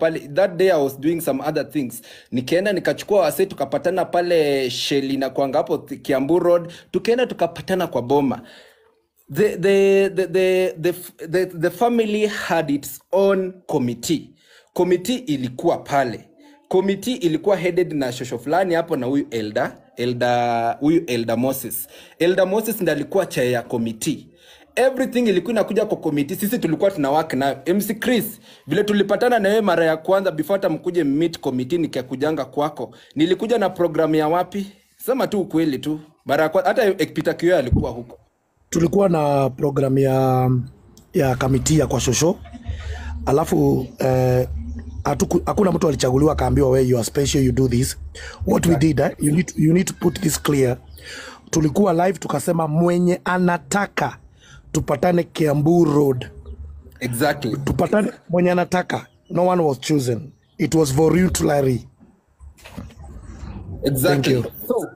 pale, that day I was doing some other things, nikaenda nikachukua wase, tukapatana pale Sheli na kwanga hapo Kiambu Road, tukaenda tukapatana kwa boma. The, the, the, the, the, the, the family had its own committee. Committee ilikuwa pale committee ilikuwa headed na shosho fulani hapo na huyu elda elda huyu elda Moses. Elda Moses ndiye alikuwa chair ya committee everything ilikuwa inakuja kwa committee. Sisi tulikuwa tuna work nayo. MC Chris, vile tulipatana na wewe mara ya kwanza before hata mkuje meet committee, nikakujanga kwako, nilikuja na programu ya wapi? Sema tu ukweli tu, mara ya kwanza hata Peter kio alikuwa huko. Tulikuwa na programu ya ya kamiti ya kwa shosho, alafu eh, atuku, hakuna mtu alichaguliwa akaambiwa wewe you are special you do this what we did eh? you, need, you need to put this clear. Tulikuwa live tukasema mwenye anataka tupatane Kiambu Road. Exactly. Tupatane mwenye anataka. No one was chosen. It was voluntary. Exactly. So,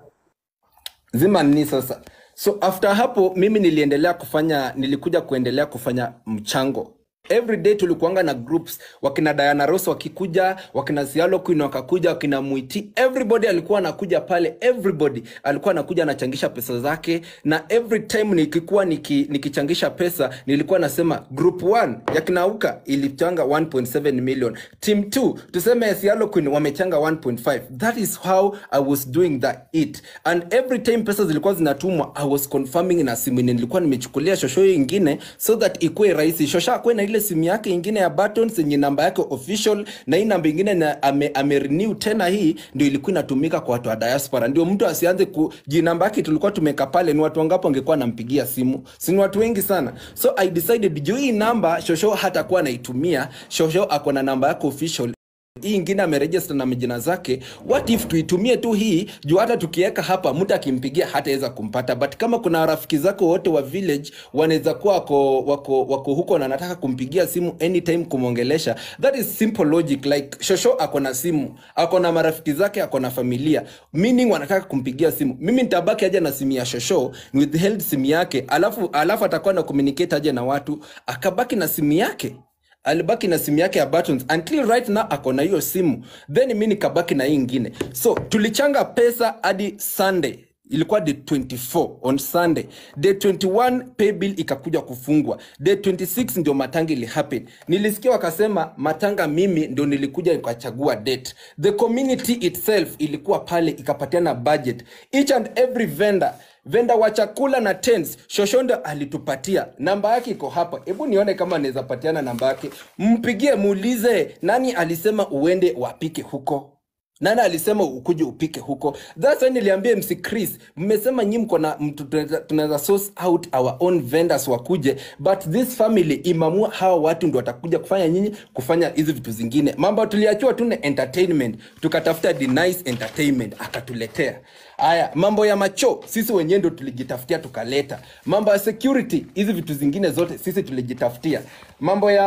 zima ni sasa. So after hapo mimi niliendelea kufanya nilikuja kuendelea kufanya mchango every day tulikuanga na groups wakina Diana Ross wakikuja, wakina Sialo Queen wakakuja, wakina Mwiti, everybody alikuwa anakuja pale, everybody alikuwa anakuja anachangisha pesa zake, na every time nikikuwa niki, nikichangisha pesa nilikuwa nasema group 1 yakinauka ilichanga 1.7 million, team 2 tuseme Sialo Queen wamechanga 1.5. That is how I was doing that it and every time pesa zilikuwa zinatumwa I was confirming na simu, nilikuwa nimechukulia shosho nyingine so that ikue rahisi shosha kwa ile simu yake ingine ya button yenye namba yake official na hii namba ingine na ame, ame renew tena. Hii ndio ilikuwa inatumika kwa watu wa diaspora, ndio mtu asianze kuji namba yake tulikuwa tumeka pale. Ni watu wangapo angekuwa anampigia simu? Si ni watu wengi sana. So I decided juu hii namba shosho hatakuwa anaitumia, shosho ako na namba yake official hii ingine ameregister na majina zake. What if tuitumie tu hii juu, hata tukiweka hapa mtu akimpigia hataweza kumpata, but kama kuna rafiki zako wote wa village wanaweza kuwa wako, wako, wako huko na nataka kumpigia simu anytime kumwongelesha, that is simple logic. Like shosho ako na simu, ako na marafiki zake, ako na familia, meaning wanataka kumpigia simu. Mimi nitabaki aje na simu ya shosho, withheld simu yake, alafu alafu atakuwa na communicate aje na watu, akabaki na simu yake alibaki na simu yake ya buttons until right now ako na hiyo simu, then mi nikabaki na hii ingine, so tulichanga pesa hadi Sunday ilikuwa day 24 on Sunday, day 21 pay bill ikakuja kufungwa, day 26 ndio matanga ili happen. Nilisikia wakasema matanga, mimi ndio nilikuja nikachagua date. The community itself ilikuwa pale ikapatiana budget each and every vendor vendor wa chakula na tents, Shoshondo alitupatia namba yake, iko hapa. Hebu nione kama anaweza patiana namba yake, mpigie muulize nani alisema uende wapike huko. Nani alisema ukuje upike huko? That's why niliambia MC Chris, mmesema nyinyi mko na mtu tunaweza source out our own vendors wakuje, but this family imamua hawa watu ndio watakuja kufanya nyinyi kufanya hizi vitu zingine. Mambo tuliachiwa tu ni entertainment, tukatafuta the nice entertainment akatuletea. Aya, mambo ya macho sisi wenyewe ndio tulijitafutia tukaleta. Mambo ya security, hizi vitu zingine zote sisi tulijitafutia. Mambo ya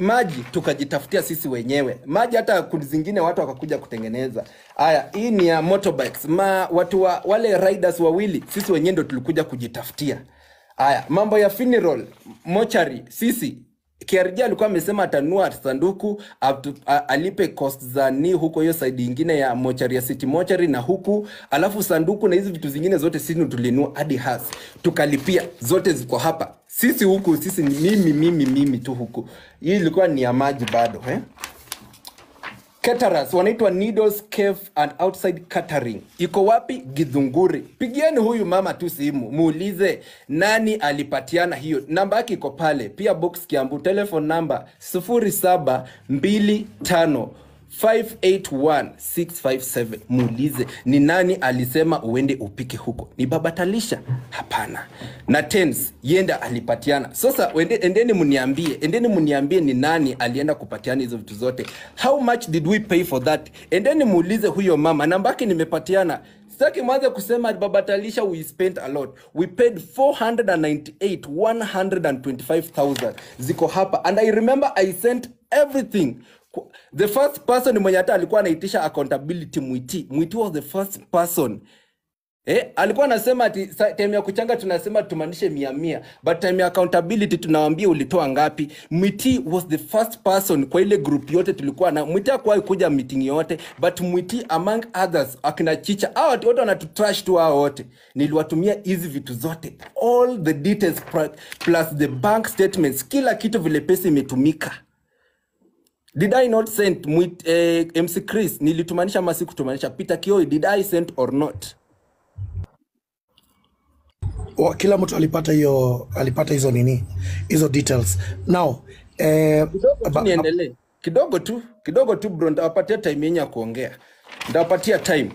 maji tukajitafutia sisi wenyewe maji, hata kundi zingine watu wakakuja kutengeneza. Haya, hii ni ya motorbikes ma watu wa, wale riders wawili, sisi wenyewe ndo tulikuja kujitafutia. Haya, mambo ya funeral mochari, sisi KRG alikuwa amesema atanua sanduku abdu, a, alipe cost za ni huko hiyo side nyingine ya mochari ya city mochari na huku, alafu sanduku na hizi vitu zingine zote sisi tulinua hadi has tukalipia, zote ziko hapa sisi huku, sisi mimi mimi mimi tu huku. Hii ilikuwa ni ya maji bado eh? Caterers wanaitwa Needles Cave and Outside Catering. Iko wapi? Githunguri. Pigieni huyu mama tu simu, muulize nani alipatiana hiyo. Namba yake iko pale. Pia box Kiambu, telephone number 0725 581657 muulize ni nani alisema uende upike huko, ni baba Talisha? Hapana. na tens yenda alipatiana. Sasa wende, endeni mniambie, endeni mniambie ni nani alienda kupatiana hizo vitu zote, how much did we pay for that? Endeni muulize huyo mama, nambake nimepatiana Sitaki mwanze kusema baba Talisha we spent a lot. We paid 498 125,000. Ziko hapa and I remember I sent everything the first person mwenye hata alikuwa anaitisha accountability Mwiti. Mwiti was the first person eh, alikuwa anasema ati time ya kuchanga tunasema tumaanishe 100 but time ya accountability tunawaambia ulitoa ngapi. Mwiti was the first person kwa ile group yote tulikuwa na Mwiti hakuwahi kuja meeting yote, but Mwiti among others, akina Chicha, hao watu wote wanatutrash tu, hao wote niliwatumia hizi vitu zote, all the details plus the bank statements, kila kitu vile pesa imetumika Did I not send mwit, eh, MC Chris nilitumanisha masi kutumanisha Peter Kioi, did I send or not? kila mtu alipata hiyo alipata hizo nini hizo details. Now, eh, niendelee kidogo tu kidogo tu bro, ndawapatia time yenye ya kuongea, ndawapatia time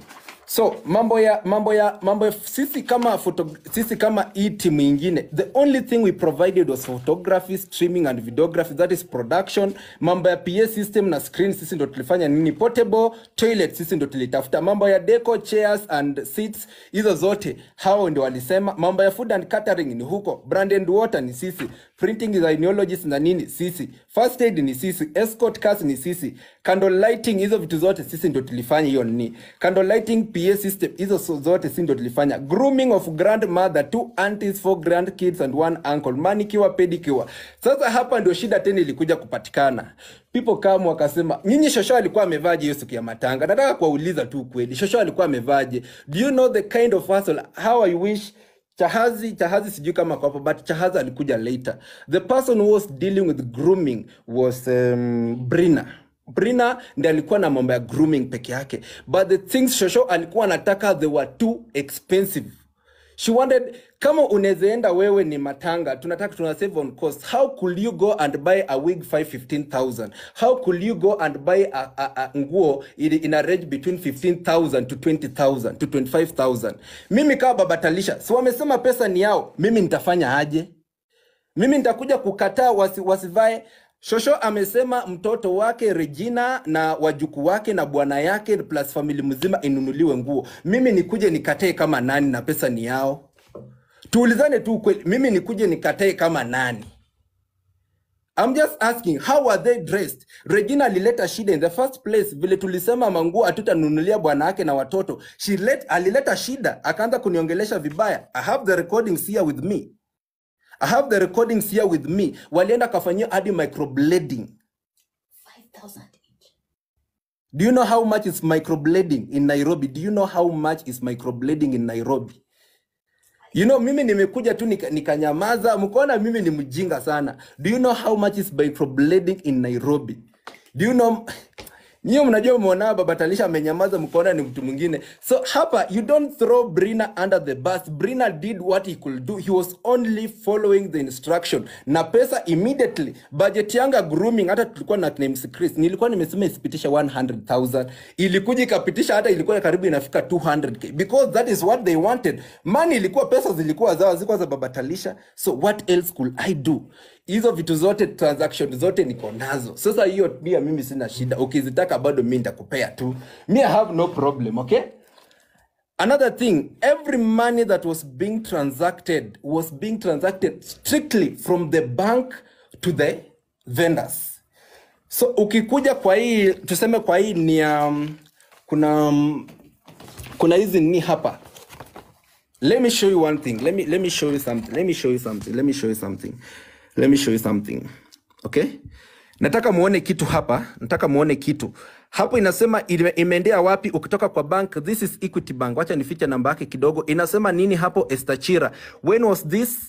So mambo ya mambo ya mambo ya sisi kama photo, sisi kama hii timu ingine, the only thing we provided was photography, streaming and videography, that is production. Mambo ya PA system na screen sisi ndo tulifanya nini, portable toilet sisi ndo tulitafuta. Mambo ya deco chairs and seats hizo zote hao ndio walisema. Mambo ya food and catering ni huko, brand and water ni sisi, printing is ideologies na nini sisi, first aid ni sisi, escort cars ni sisi Candle lighting hizo vitu zote sisi ndio tulifanya hiyo nini. kando lighting, PA system hizo zote sisi ndio tulifanya. Grooming of grandmother, two aunties, four grandkids and one uncle. mani kiwa pedi kiwa Sasa hapa ndio shida tena ilikuja kupatikana. People kama wakasema, nyinyi Shosho alikuwa amevaje hiyo siku ya matanga? Nataka kuwauliza tu kweli. Shosho alikuwa amevaje? Do you know the kind of hustle how I wish Chahazi, Chahazi sijui kama kwa hapo but Chahazi alikuja later. The person who was dealing with grooming was um, Brina. Brina ndiye alikuwa na mambo ya grooming peke yake, but the things Shosho alikuwa anataka they were too expensive. She wanted kama unezeenda wewe ni matanga, tunataka tuna save on cost. How could you go and buy a wig 515000? How could you go and buy a, a, a nguo in, a range between 15000 to 20000 to 25000? Mimi kama babatalisha, si wamesema pesa ni yao, mimi nitafanya aje? Mimi nitakuja kukataa wasi, wasivae Shosho amesema mtoto wake Regina na wajukuu wake na bwana yake plus family mzima inunuliwe nguo. Mimi nikuje nikatae kama nani na pesa ni yao? Tuulizane tu kweli, mimi nikuje nikatae kama nani? I'm just asking how are they dressed? Regina alileta shida in the first place, vile tulisema manguo hatutanunulia bwana yake na watoto. She let, alileta shida akaanza kuniongelesha vibaya. I have the recordings here with me. I have the recordings here with me. Walienda kafanyia hadi microblading. 5000 Do you know how much is microblading in Nairobi? Do you know how much is microblading in Nairobi? You know, mimi nimekuja tu nikanyamaza, nika mimi ni mjinga sana. Do you know how much is microblading in Nairobi? Do you know Nyie mnajua mmeona Baba Talisha amenyamaza mkaona ni mtu mwingine. So hapa you don't throw Brina under the bus. Brina did what he could do. He was only following the instruction. Na pesa immediately budget yanga grooming hata tulikuwa na name Chris. Nilikuwa nimesema isipitisha 100,000. Ilikuja ikapitisha hata ilikuwa ya karibu inafika 200k because that is what they wanted. Money ilikuwa pesa zilikuwa zao zilikuwa za Baba Talisha. So what else could I do? hizo vitu zote transaction zote niko nazo. Sasa hiyo pia mimi sina shida, ukizitaka bado mimi nitakupea tu, me I have no problem, okay? Another thing, every money that was being transacted was being transacted strictly from the bank to the vendors. So ukikuja kwa hii tuseme kwa hii ni um, kuna um, kuna hizi ni hapa Let me show you one thing. Let me let me show you something. Let me show you something. Let me show you something. Let me show you something. Okay? Nataka muone kitu hapa, nataka muone kitu. Hapo inasema imeendea wapi ukitoka kwa bank? This is Equity Bank. Wacha nifiche namba yake kidogo. Inasema nini hapo Estachira? When was this?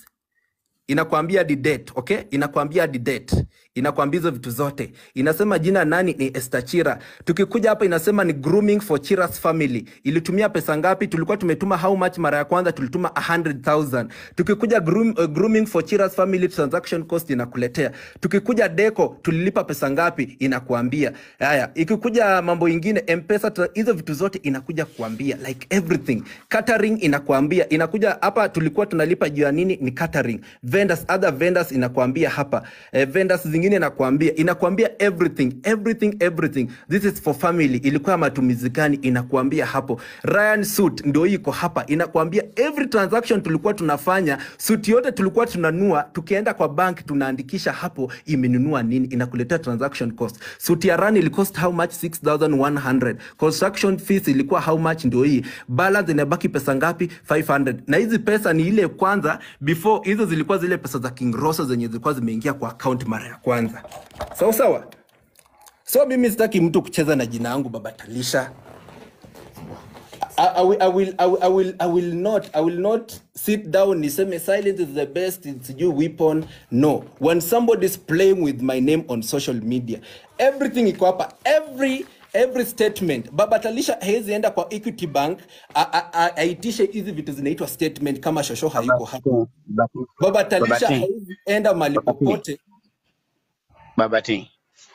Inakwambia the date, okay? Inakwambia the date inakwambia vitu zote. Inasema jina nani ni Esther Chira. Tukikuja hapa inasema ni grooming for Chira's family. Ilitumia pesa ngapi? Tulikuwa tumetuma how much mara ya kwanza tulituma 100,000. Tukikuja groom, uh, grooming for Chira's family transaction cost inakuletea. Tukikuja deco tulilipa pesa ngapi? Inakuambia. Haya, ikikuja mambo ingine mpesa, hizo vitu zote inakuja kuambia like everything. Catering inakuambia. Inakuja hapa tulikuwa tunalipa juu ya nini? Ni catering. Vendors, other vendors inakuambia hapa. Eh, vendors zingine nyingine inakwambia inakwambia everything everything everything, this is for family, ilikuwa ya matumizi gani? Inakwambia hapo. Ryan suit ndio iko hapa, inakwambia every transaction tulikuwa tunafanya, suit yote tulikuwa tunanua, tukienda kwa bank tunaandikisha hapo imenunua nini, inakuletea transaction cost. Suit ya run ili cost how much? 6100 construction fees ilikuwa how much? Ndio hii balance inabaki pesa ngapi? 500 na hizi pesa ni ile kwanza, before hizo zilikuwa zile pesa za King Rosa zenye zilikuwa zimeingia kwa account mara ya kwanza kwanza. Sawa sawa. So mimi sitaki mtu kucheza na jina langu Baba Talisha. I, I, will, I, will, I, will, I will not, I will not sit down niseme silence is the best, it's your weapon. No. When somebody is playing with my name on social media, everything iko hapa. Every every statement Baba Talisha hezi enda kwa Equity Bank aitishe hizi vitu zinaitwa statement kama shosho haiko hapa. Baba Talisha hezi enda mali popote Babati.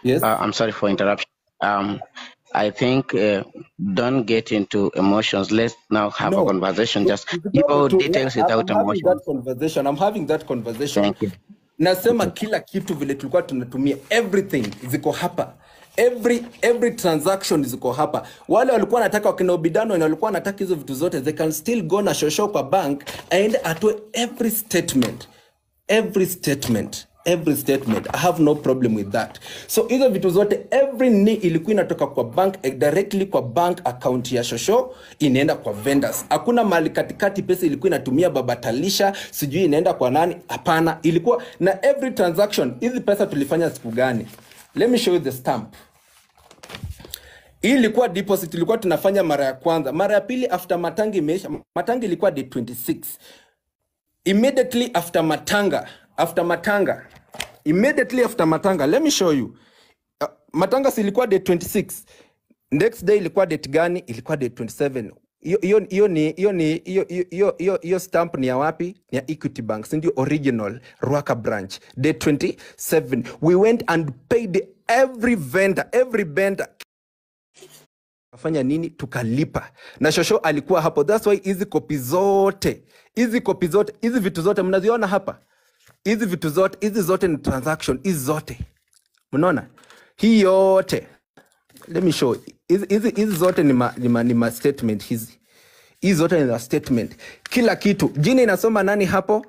Yes. Uh, I'm sorry for interruption. Um, I think uh, don't get into emotions. Let's now have no. a conversation. Just give out details without emotion. That conversation. I'm having that conversation. Thank you. Nasema kila kitu vile tulikuwa tunatumia everything ziko hapa every every transaction ziko hapa. Wale walikuwa wanataka wakina Obidano na walikuwa wanataka hizo vitu zote, they can still go na shosho kwa bank and atoe every statement every statement every statement I have no problem with that. So hizo vitu zote every ni ilikuwa inatoka kwa bank eh, directly kwa bank account ya Shosho inaenda kwa vendors. Hakuna mali katikati, pesa ilikuwa inatumia baba talisha sijui inaenda kwa nani. Hapana, ilikuwa na every transaction. Hizi pesa tulifanya siku gani? Let me show you the stamp. Hii ilikuwa deposit, ilikuwa tunafanya mara ya kwanza. Mara ya pili after matangi imeisha, matangi ilikuwa day 26 immediately after matanga after Matanga, immediately after Matanga, let me show you uh, Matanga silikuwa date 26, next day ilikuwa date gani? Ilikuwa date 27. Hiyo hiyo ni hiyo ni hiyo hiyo hiyo stamp ni ya wapi? Ni ya Equity Bank, si ndio? Original Ruaka branch date 27, we went and paid every vendor, every vendor Kafanya nini? Tukalipa na shosho alikuwa hapo. That's why hizi kopi zote hizi kopi zote hizi vitu zote mnaziona hapa hizi vitu zote hizi zote ni transaction, hizi zote mnaona, hii yote let me show hizi hizi zote ni ma, ni ma, ni ma statement hizi hizi zote ni statement, kila kitu. Jina inasoma nani hapo?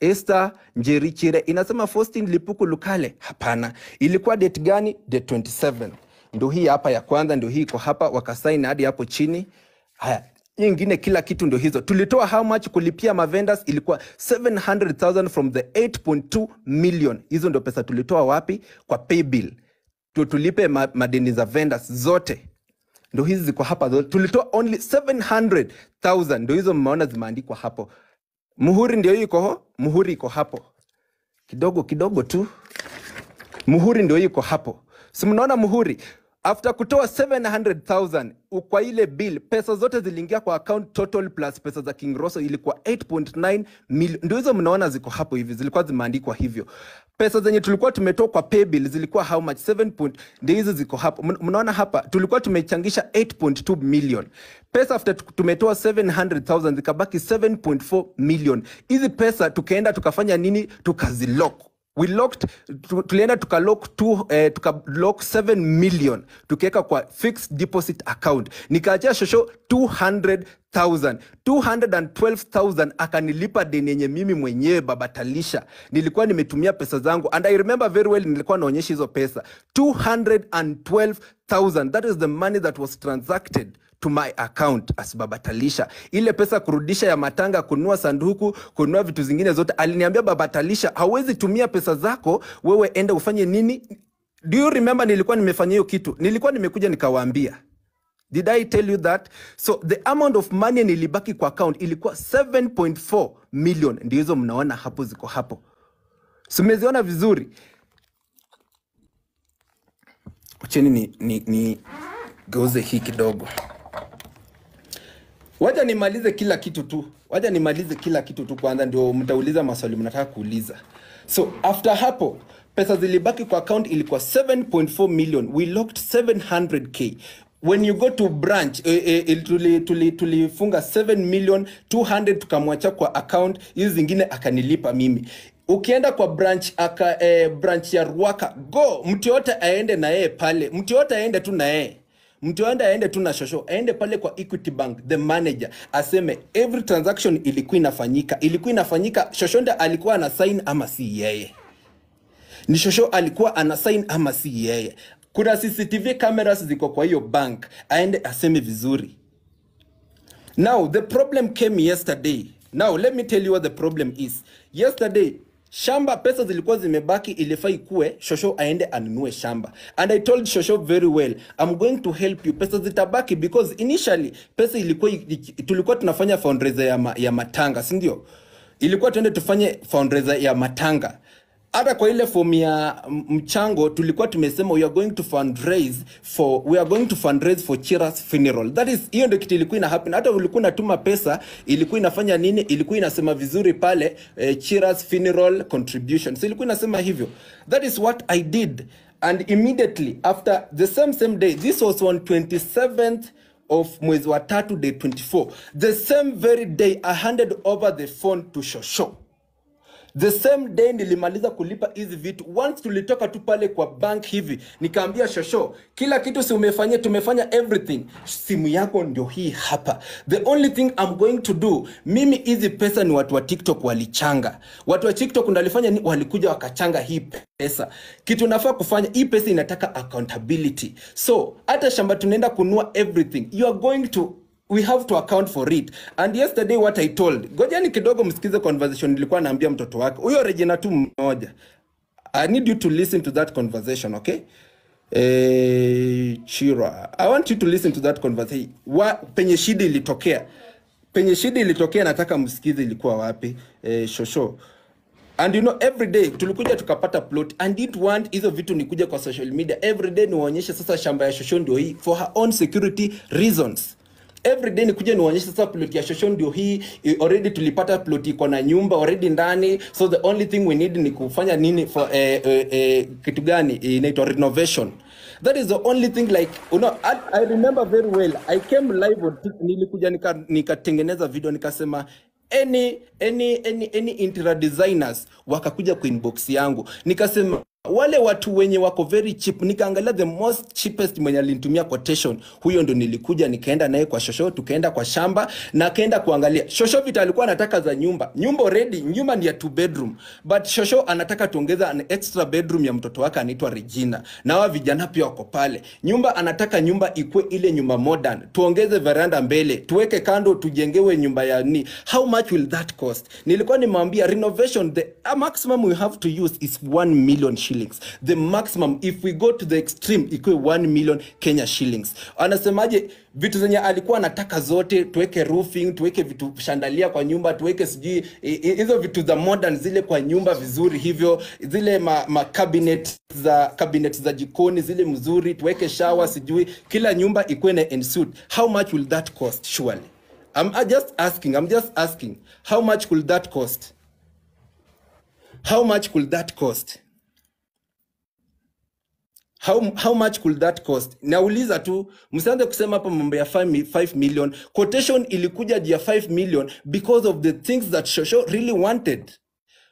Esther Njerichire. Inasema Faustin Lipuku Lukale? Hapana. Ilikuwa date gani? Date 27. Ndio hii hapa ya kwanza, ndio hii iko hapa, wakasaini hadi hapo chini. Haya, nyingine kila kitu ndio hizo. Tulitoa how much kulipia mavendors ilikuwa 700,000 from the 8.2 million. Hizo ndio pesa tulitoa wapi? Kwa pay bill. Tu tulipe ma madeni za vendors zote. Ndio hizi ziko hapa. Tulitoa only 700,000. Ndio hizo mmeona zimeandikwa hapo. Muhuri ndio iko ho, muhuri iko hapo. Kidogo kidogo tu. Muhuri ndio iko hapo. Si mnaona muhuri? After kutoa 700,000 kwa ile bill, pesa zote ziliingia kwa account total plus pesa za King Rosso ilikuwa 8.9 million. Ndio hizo mnaona ziko hapo hivi, zilikuwa zimeandikwa hivyo. Pesa zenye tulikuwa tumetoa kwa pay bill zilikuwa how much? 7 point. Ndio hizo ziko hapo, mnaona hapa tulikuwa tumechangisha 8.2 million. Pesa after tumetoa 700,000 zikabaki 7.4 million. Hizi pesa tukaenda tukafanya nini? Tukazilock We locked, tulienda tukalock tu, eh, tukalock 7 million tukiweka kwa fixed deposit account, nikaachia shosho 200,000 212,000 akanilipa deni yenye mimi mwenyewe baba Talisha nilikuwa nimetumia pesa zangu, and I remember very well, nilikuwa naonyesha hizo pesa 212 thousand. That is the money that was transacted to my account as Baba Talisha. Ile pesa kurudisha ya matanga, kunua sanduku, kunua vitu zingine zote, aliniambia Baba Talisha, hawezi tumia pesa zako wewe, enda ufanye nini? Do you remember nilikuwa nimefanya hiyo kitu? Nilikuwa nimekuja nikawaambia Did I tell you that? So the amount of money nilibaki kwa account ilikuwa 7.4 million. Ndio hizo mnaona hapo ziko hapo. Simeziona vizuri wacheni ni, ni, ni geuze hii kidogo. waja nimalize kila kitu tu, waja nimalize kila kitu tu kwanza, ndio mtauliza maswali mnataka kuuliza. So after hapo pesa zilibaki kwa account ilikuwa 7.4 million, we locked 700k when you go to branch eh, eh, tuli tulifunga 7 million 200 tukamwacha kwa account, hizi zingine akanilipa mimi ukienda kwa branch aka, eh, branch ya Ruaka go mtu yote aende na yeye pale, mtu yote aende tu na yeye mtu yote aende tu na shosho, aende pale kwa Equity Bank, the manager aseme every transaction ilikuwa inafanyika, ilikuwa inafanyika, shosho ndiye alikuwa ana sign ama si yeye, ni shosho alikuwa ana sign ama si yeye. Kuna CCTV cameras ziko kwa hiyo bank, aende aseme vizuri. Now the problem came yesterday. Now let me tell you what the problem is. Yesterday Shamba pesa zilikuwa zimebaki, ilifaa ikue Shosho aende anunue shamba, and I told Shosho very well, I'm going to help you. Pesa zitabaki because initially pesa ilikuwa tulikuwa tunafanya fundraiser ya, ma, ya matanga, sindio Ilikuwa tuende tufanye fundraiser ya matanga hata kwa ile fomu ya mchango tulikuwa tumesema we are going to fundraise for we are going to fundraise for Chira's funeral. That is hiyo ndio kitu ilikuwa ina happen. Hata ulikuwa unatuma pesa, ilikuwa inafanya nini? Ilikuwa inasema vizuri pale eh, Chira's funeral contribution. So ilikuwa inasema hivyo. That is what I did and immediately after the same same day this was on 27th of mwezi wa tatu day 24 the same very day I handed over the phone to Shosho The same day nilimaliza kulipa hizi vitu. Once tulitoka tu pale kwa bank hivi, nikaambia Shosho, kila kitu si umefanyia, tumefanya everything. Simu yako ndio hii hapa. The only thing I'm going to do, mimi hizi pesa ni watu wa TikTok walichanga. Watu wa TikTok ndalifanya ni walikuja wakachanga hii pesa. Kitu nafaa kufanya, hii pesa inataka accountability. So, hata shamba tunaenda kunua everything. You are going to we have to account for it. And yesterday what I told, gojani kidogo msikize conversation nilikuwa naambia mtoto wake huyo Regina tu mmoja. I need you to listen to that conversation, okay? Hey, eh, Chira, I want you to listen to that conversation. Wa, penye shida ilitokea penye shida ilitokea, nataka msikize ilikuwa wapi. Eh, shosho And you know every day tulikuja tukapata plot and it want hizo vitu nikuja kwa social media every day niwaonyeshe sasa shamba ya shosho ndio hii for her own security reasons every day nikuje nionyeshe sasa plot ya shosho ndio hii already tulipata plot iko na nyumba already ndani so the only thing we need ni kufanya nini for uh, uh, uh, kitu gani inaitwa uh, renovation that is the only thing like you know, I, I remember very well I came live on nilikuja nikatengeneza nika video nikasema any any any any interior designers wakakuja kwa inbox yangu nikasema wale watu wenye wako very cheap, nikaangalia the most cheapest mwenye alinitumia quotation, huyo ndo nilikuja nikaenda naye kwa shosho, tukaenda kwa shamba na kaenda kuangalia. Shosho vita alikuwa anataka za nyumba, nyumba already, nyumba ni ya two bedroom, but shosho anataka tuongeza an extra bedroom ya mtoto wake anaitwa Regina, na hawa vijana pia wako pale. Nyumba anataka nyumba ikue ile nyumba modern, tuongeze veranda mbele, tuweke kando, tujengewe nyumba ya ni. How much will that cost? Nilikuwa nimwambia renovation, the maximum we have to use is 1 million shilling shillings. The maximum if we go to the extreme ikuwe 1 million Kenya shillings. Anasemaje vitu zenye alikuwa anataka zote, tuweke roofing, tuweke vitu shandalia kwa nyumba, tuweke sijui hizo vitu za modern zile kwa nyumba vizuri hivyo, zile ma, ma cabinet za cabinet za jikoni zile mzuri, tuweke shower, sijui kila nyumba ikuwe na ensuit How much will that cost surely? I'm just asking, I'm just asking. How much could that cost? How much could that cost? How, how much could that cost? Nauliza tu, msianze kusema hapa mambo ya 5 million. Quotation ilikuja juu ya 5 million because of the things that Shosho really wanted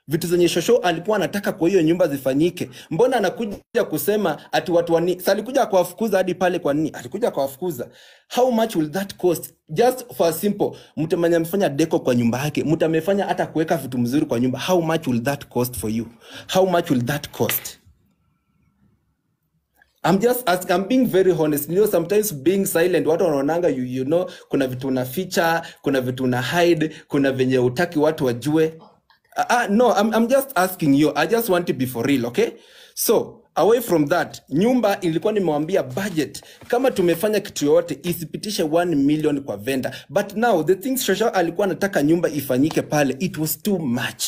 vitu zenye Shosho alikuwa anataka kwa hiyo nyumba zifanyike. Mbona anakuja kusema ati watu wani, si alikuja kuwafukuza hadi pale? Kwa nini alikuja kuwafukuza? How much will that cost? Just for simple, mtu mwenye amefanya deko kwa nyumba yake, mtu amefanya hata kuweka vitu mzuri kwa nyumba, how much will that cost for you? How much will that cost? I'm just asking, I'm being very honest. You know, sometimes being silent, watu wanaonanga you, you know, kuna vitu una ficha, kuna vitu una hide, kuna venye utaki watu wajue. Uh, uh, no, I'm, I'm just asking you. I just want to be for real, okay? So, away from that, nyumba ilikuwa nimewambia budget. Kama tumefanya kitu yoyote isipitishe 1 million kwa vendor. But now the things Shasha alikuwa anataka nyumba ifanyike pale, it was too much.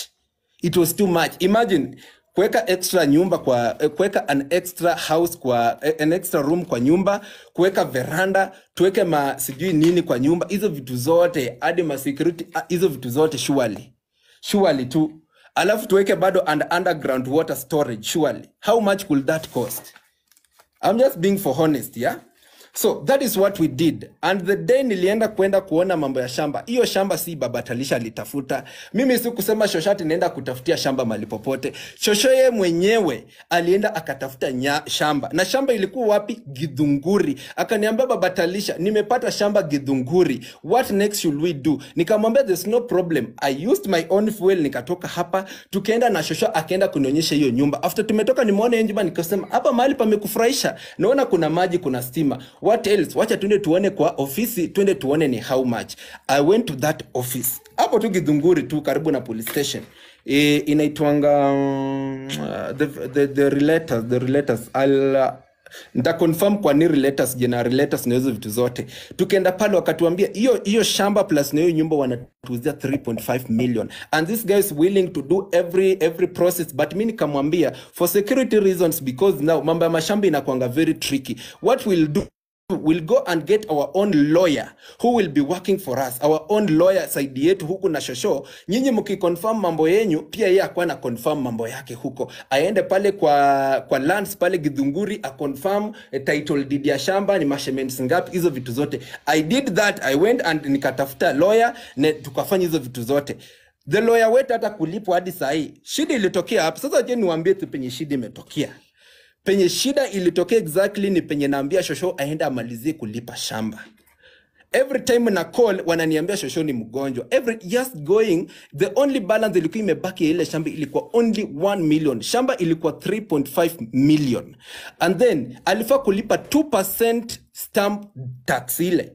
It was too much. Imagine kuweka extra nyumba kwa eh, kuweka an extra house kwa eh, an extra room kwa nyumba, kuweka veranda, tuweke ma sijui nini kwa nyumba, hizo vitu zote hadi ma security, ah, hizo vitu zote surely surely tu, alafu tuweke bado and underground water storage surely. How much could that cost? I'm just being for honest yeah So that is what we did and the day nilienda kwenda kuona mambo ya shamba. Hiyo shamba si baba Talisha alitafuta. Mimi si kusema shoshati nenda kutafutia shamba mahali popote. Shosho yeye mwenyewe alienda akatafuta nya, shamba na shamba ilikuwa wapi? Githunguri. Akaniambia baba Talisha, nimepata shamba Githunguri, what next should we do? Nikamwambia there's no problem, I used my own fuel. Nikatoka hapa tukaenda na Shosho, akaenda kunionyesha hiyo nyumba. After tumetoka, nimeona hiyo nyumba nikasema, hapa mahali pamekufurahisha, naona kuna maji, kuna stima what else? Wacha tuende tuone kwa ofisi, tuende tuone ni how much. I went to that office hapo tu kidhunguri tu karibu na police station e, inaitwanga uh, the, the, the relators, the relators. I'll, uh, nita confirm kwa ni relators jina relators na hizo vitu zote. Tukaenda pale wakatuambia hiyo hiyo shamba plus na hiyo nyumba wanatuuzia 3.5 million and this guy is willing to do every every process, but mimi nikamwambia for security reasons because now mambo ya mashamba inakuanga very tricky. What we'll do will go and get our own lawyer who will be working for us, our own lawyer side yetu huku na shosho. Nyinyi mkiconfirm mambo yenyu, pia yeye akuwa na confirm mambo yake huko, aende pale kwa kwa lands pale Githunguri a confirm eh, title deed ya shamba ni mashements ngapi, hizo vitu zote. I did that, I went and nikatafuta lawyer na tukafanya hizo vitu zote. The lawyer wetu hata kulipwa hadi saa hii. Shida ilitokea hapa. Sasa je, niwaambie tu penye shida imetokea penye shida ilitokea exactly ni penye naambia Shosho aende amalizie kulipa shamba. Every time na call wananiambia Shosho ni mgonjwa. Every just going the only balance ilikuwa imebaki ile shamba ilikuwa only 1 million. Shamba ilikuwa 3.5 million. And then alifa kulipa 2% stamp tax ile.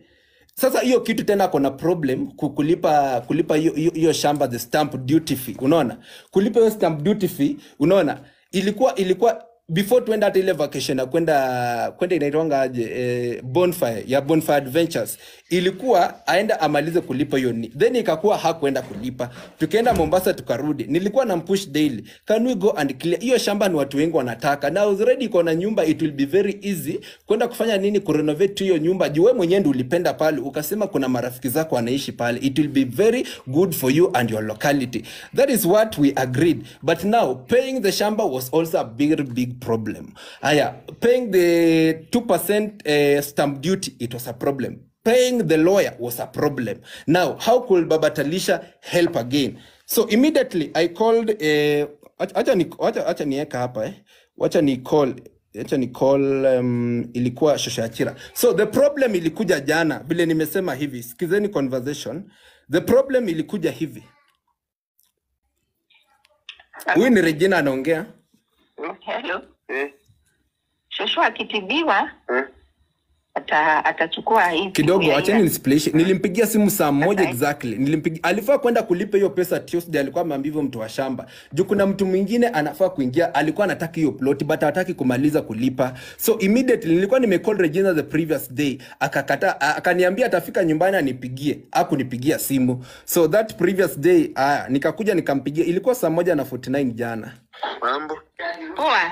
Sasa hiyo kitu tena kona problem kulipa kulipa hiyo shamba the stamp duty fee. Unaona? Kulipa hiyo stamp duty fee, unaona? Ilikuwa ilikuwa before tuenda hata ile vacation na kwenda kwenda inaitwanga aje, eh, bonfire ya Bonfire Adventures ilikuwa aenda amalize kulipa hiyo ni then ikakuwa hakuenda kulipa. Tukaenda Mombasa tukarudi, nilikuwa na mpush daily, can we go and clear hiyo shamba? Ni watu wengi wanataka, na already iko na nyumba, it will be very easy kwenda kufanya nini, ku renovate hiyo nyumba juu wewe mwenyewe ndio ulipenda pale, ukasema kuna marafiki zako wanaishi pale, it will be very good for you and your locality. That is what we agreed, but now paying the shamba was also a big big problem. Aya, paying the 2% eh, stamp duty it was a problem paying the lawyer was a problem. Now, how could Baba Talisha help again? So immediately I called eh, acha ni acha niweka hapa eh. Acha ni call acha ni call um, ilikuwa Shosha Achira. So the problem ilikuja jana vile nimesema hivi. Sikizeni conversation. The problem ilikuja hivi. Huyu ni Regina anaongea. Hello. Eh. Shosha akitibiwa. Eh atachukua hivi kidogo. Acheni nisiplishe, nilimpigia simu saa moja eh. exactly, nilimpigia alifaa kwenda kulipa hiyo pesa Tuesday, alikuwa ameambia hivyo mtu wa shamba juu kuna mtu mwingine anafaa kuingia, alikuwa anataka hiyo plot but hataki kumaliza kulipa, so immediately nilikuwa nimecall Regina the previous day, akakataa, akaniambia atafika nyumbani anipigie, akunipigia simu, so that previous day aya, nikakuja nikampigia, ilikuwa saa moja na 49 jana. Mambo poa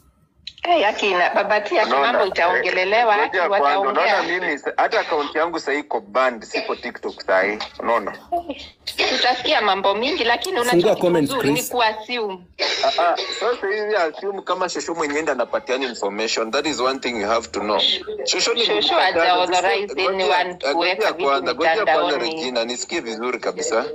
Hey, eh, akina Babati yake mambo itaongelelewa, wataongea. Mimi hata akaunti yangu sasa iko banned, siko TikTok sasa unaona? Eh, tutasikia mambo mingi, lakini unachozuri ni kuassume. Ah, ah, sasa hivi assume kama shosho mwenyewe ndiye information. That is one thing you have to know. Shosho ni shosho, hajaauthorize anyone kuweka vitu mtandaoni. Kwanza Regina, nisikie vizuri kabisa.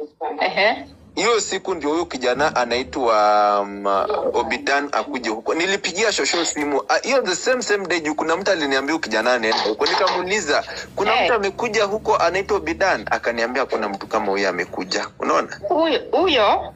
Ehe hiyo siku ndio huyo kijana anaitwa um, uh, Obidan akuje huko. Nilipigia shosho simu ah, hiyo the same same day juu kuna mtu aliniambia kijana anaenda huko, nikamuuliza kuna hey, eh. mtu amekuja huko anaitwa Obidan, akaniambia kuna mtu kama huyo amekuja. Unaona huyo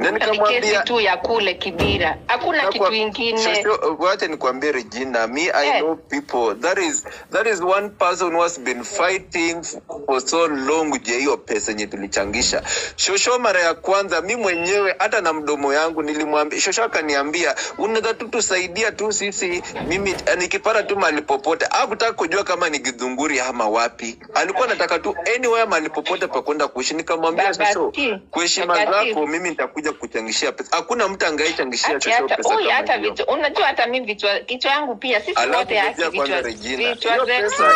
nikamwambia tu ya kule Kibira, hakuna kitu ingine. Uh, Wacha nikwambie Regina, me yeah. I eh. know people that is that is one person who has been fighting for so long je hiyo pesa yenye tulichangisha. Shosho mara ya kwanza mi mwenyewe hata na mdomo yangu nilimwambia Shosho, akaniambia unaweza tu tusaidia tu sisi, mimi eh, nikipata tu mahali popote. Hakutaka kujua kama ni Githunguri ama wapi, alikuwa anataka tu anywhere mahali popote pa kwenda kuishi. Nikamwambia Shosho, kwa heshima zako mimi nitakuja kuja kuchangishia pesa. Hakuna mtu angaichangishia chochote pesa. Huyu hata vitu unajua, hata mimi vichwa kichwa yangu pia sisi wote haki vichwa vichwa zetu. Hiyo pesa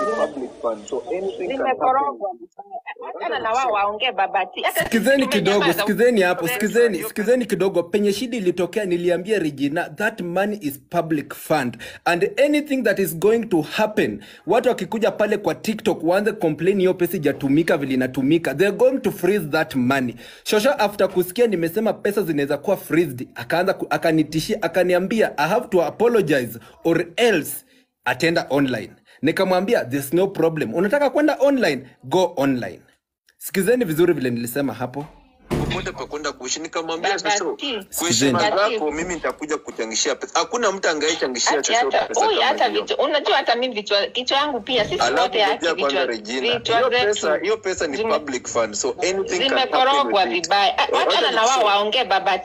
ni public fund, so anything can happen. Hata na wao waongee babati. Sikizeni kidogo, sikizeni hapo, sikizeni, sikizeni kidogo. Penye shida ilitokea, niliambia Regina that money is public fund and anything that is going to happen, watu wakikuja pale kwa TikTok waanze complain hiyo pesa ijatumika vile inatumika, they're going to freeze that money. Shosha after kusikia nilisikia nimesema pesa zinaweza kuwa freezed, akaanza akanitishia, akaniambia I have to apologize or else atenda online. Nikamwambia there's no problem, unataka kwenda online, go online. Sikizeni vizuri vile nilisema hapo muda pa kwenda kuishi. Nikamwambia sasa, kuishi zako mimi nitakuja kuchangishia pesa. Hakuna mtu angaichangishia chochote pesa. Huyu hata vitu unajua, hata mimi vichwa kichwa yangu pia, sisi wote hata vichwa hiyo pesa, hiyo pesa ni public fund, so anything can happen. Zimekorogwa vibaya, hata na wao waongee baba